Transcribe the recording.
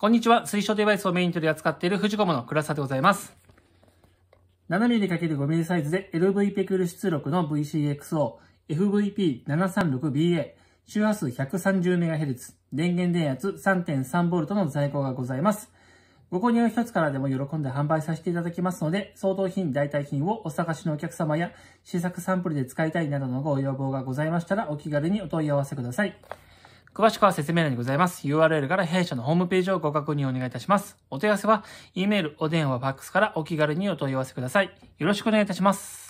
こんにちは。推奨デバイスをメイン取り扱っているフジコムの倉沢でございます。7mm×5mm サイズで l v ペクル出力の VCXO FVP736BA 周波数 130MHz 電源電圧 3.3V の在庫がございます。ご購入の一つからでも喜んで販売させていただきますので、相当品、代替品をお探しのお客様や試作サンプルで使いたいなどのご要望がございましたらお気軽にお問い合わせください。詳しくは説明欄にございます。URL から弊社のホームページをご確認お願いいたします。お問い合わせは、E メール、お電話、ファックスからお気軽にお問い合わせください。よろしくお願いいたします。